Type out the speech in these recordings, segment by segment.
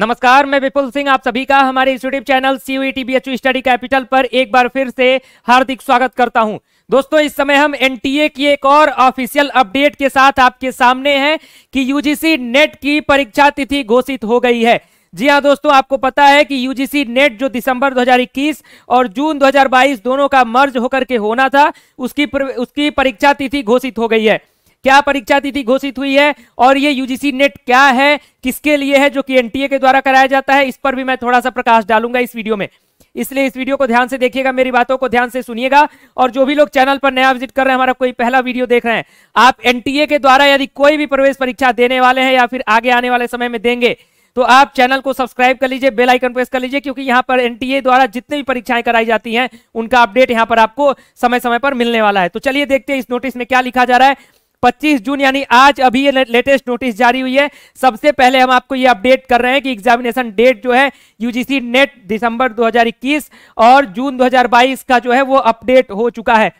नमस्कार मैं विपुल सिंह आप सभी का हमारे YouTube channel H study capital पर एक बार फिर से हार्दिक स्वागत करता हूं दोस्तों इस समय हम एनटीए की एक और ऑफिशियल अपडेट के साथ आपके सामने हैं कि यूजीसी नेट की परीक्षा तिथि घोषित हो गई है जी हाँ दोस्तों आपको पता है कि यूजीसी नेट जो दिसंबर 2021 और जून 2022 दोनों का मर्ज होकर के होना था उसकी पर, उसकी परीक्षा तिथि घोषित हो गई है क्या परीक्षा तिथि घोषित हुई है और ये यूजीसी नेट क्या है किसके लिए है जो कि एनटीए के द्वारा कराया जाता है इस पर भी मैं थोड़ा सा प्रकाश डालूंगा इस वीडियो में इसलिए इस वीडियो को ध्यान से देखिएगा मेरी बातों को ध्यान से सुनिएगा और जो भी लोग चैनल पर नया विजिट कर रहे हैं हमारा कोई पहला वीडियो देख रहे हैं आप एनटीए के द्वारा यदि कोई भी प्रवेश परीक्षा देने वाले हैं या फिर आगे आने वाले समय में देंगे तो आप चैनल को सब्सक्राइब कर लीजिए बेल आइकन प्रेस कर लीजिए क्योंकि यहाँ पर एनटीए द्वारा जितनी भी परीक्षाएं कराई जाती हैं उनका अपडेट यहाँ पर आपको समय समय पर मिलने वाला है तो चलिए देखते हैं इस नोटिस में क्या लिखा जा रहा है 25 जून यानी आज अभी ये लेटेस्ट नोटिस जारी हुई है सबसे पहले हम आपको ये अपडेट कर रहे हैं कि एग्जामिनेशन डेट जो है यूजीसी नेट दिसंबर 2021 और जून 2022 का जो है वो अपडेट हो चुका है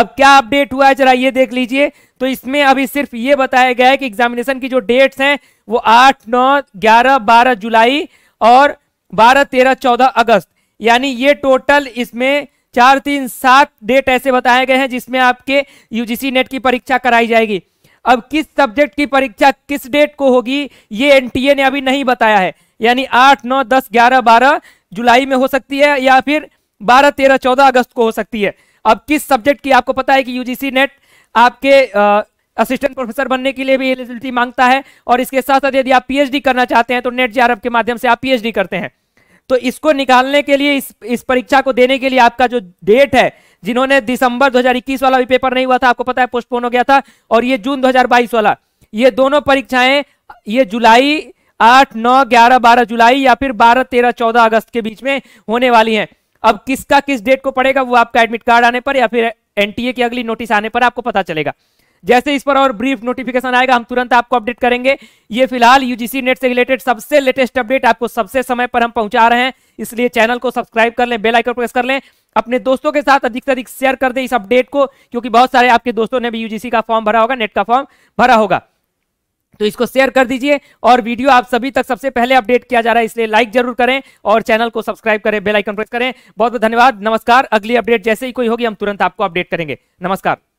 अब क्या अपडेट हुआ है जरा ये देख लीजिए तो इसमें अभी सिर्फ ये बताया गया है कि एग्जामिनेशन की जो डेट्स हैं वो आठ नौ ग्यारह बारह जुलाई और बारह तेरह चौदह अगस्त यानी ये टोटल इसमें चार तीन सात डेट ऐसे बताए गए हैं जिसमें आपके यूजीसी नेट की परीक्षा कराई जाएगी अब किस सब्जेक्ट की परीक्षा किस डेट को होगी ये एनटीए ने अभी नहीं बताया है यानी आठ नौ दस ग्यारह बारह जुलाई में हो सकती है या फिर बारह तेरह चौदह अगस्त को हो सकती है अब किस सब्जेक्ट की आपको पता है कि यूजीसी नेट आपके असिस्टेंट प्रोफेसर बनने के लिए भी एलिजिबिलिटी मांगता है और इसके साथ साथ यदि आप पीएचडी करना चाहते हैं तो नेट जे के माध्यम से आप पीएचडी करते हैं तो इसको निकालने के लिए इस इस परीक्षा को देने के लिए आपका जो डेट है जिन्होंने दिसंबर 2021 वाला भी पेपर नहीं हुआ था आपको पता है पोस्टपोन हो गया था और ये जून 2022 वाला ये दोनों परीक्षाएं ये जुलाई आठ नौ ग्यारह बारह जुलाई या फिर बारह तेरह चौदह अगस्त के बीच में होने वाली हैं अब किसका किस डेट को पड़ेगा वो आपका एडमिट कार्ड आने पर या फिर एनटीए की अगली नोटिस आने पर आपको पता चलेगा जैसे इस पर और ब्रीफ नोटिफिकेशन आएगा हम तुरंत आपको अपडेट करेंगे ये फिलहाल यूजीसी नेट से रिलेटेड सबसे लेटेस्ट अपडेट आपको सबसे समय पर हम पहुंचा रहे हैं इसलिए चैनल को सब्सक्राइब कर लें बेलाइकन प्रेस कर लें अपने दोस्तों के साथ अधिक से अधिक शेयर कर दें इस अपडेट को क्योंकि बहुत सारे आपके दोस्तों ने भी यूजीसी का फॉर्म भरा होगा नेट का फॉर्म भरा होगा तो इसको शेयर कर दीजिए और वीडियो आप सभी तक सबसे पहले अपडेट किया जा रहा है इसलिए लाइक जरूर करें और चैनल को सब्सक्राइब करें बेल आइकन प्रेस करें बहुत बहुत धन्यवाद नमस्कार अगली अपडेट जैसे ही कोई होगी हम तुरंत आपको अपडेट करेंगे नमस्कार